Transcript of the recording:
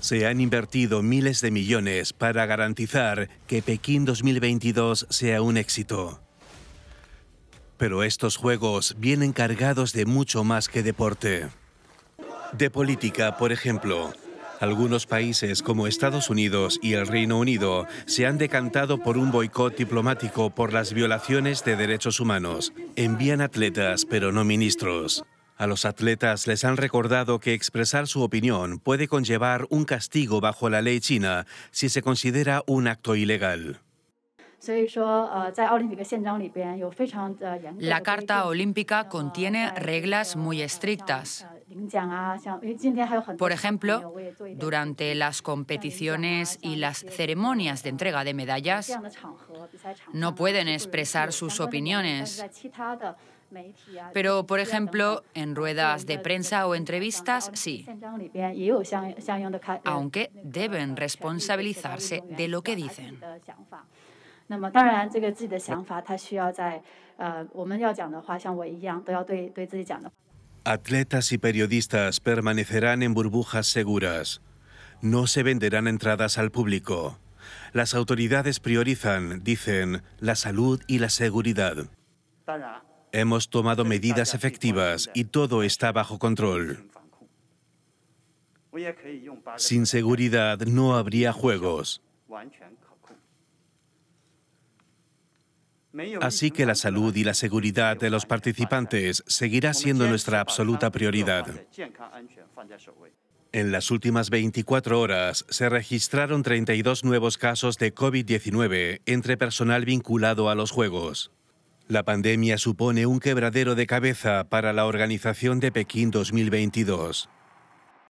Se han invertido miles de millones para garantizar que Pekín 2022 sea un éxito. Pero estos Juegos vienen cargados de mucho más que deporte. De política, por ejemplo. Algunos países como Estados Unidos y el Reino Unido se han decantado por un boicot diplomático por las violaciones de derechos humanos. Envían atletas, pero no ministros. A los atletas les han recordado que expresar su opinión puede conllevar un castigo bajo la ley china si se considera un acto ilegal. La Carta Olímpica contiene reglas muy estrictas. Por ejemplo, durante las competiciones y las ceremonias de entrega de medallas, no pueden expresar sus opiniones pero, por ejemplo, en ruedas de prensa o entrevistas, sí. Aunque deben responsabilizarse de lo que dicen. Atletas y periodistas permanecerán en burbujas seguras. No se venderán entradas al público. Las autoridades priorizan, dicen, la salud y la seguridad. Hemos tomado medidas efectivas y todo está bajo control. Sin seguridad no habría juegos. Así que la salud y la seguridad de los participantes seguirá siendo nuestra absoluta prioridad. En las últimas 24 horas se registraron 32 nuevos casos de COVID-19 entre personal vinculado a los Juegos. La pandemia supone un quebradero de cabeza para la organización de Pekín 2022.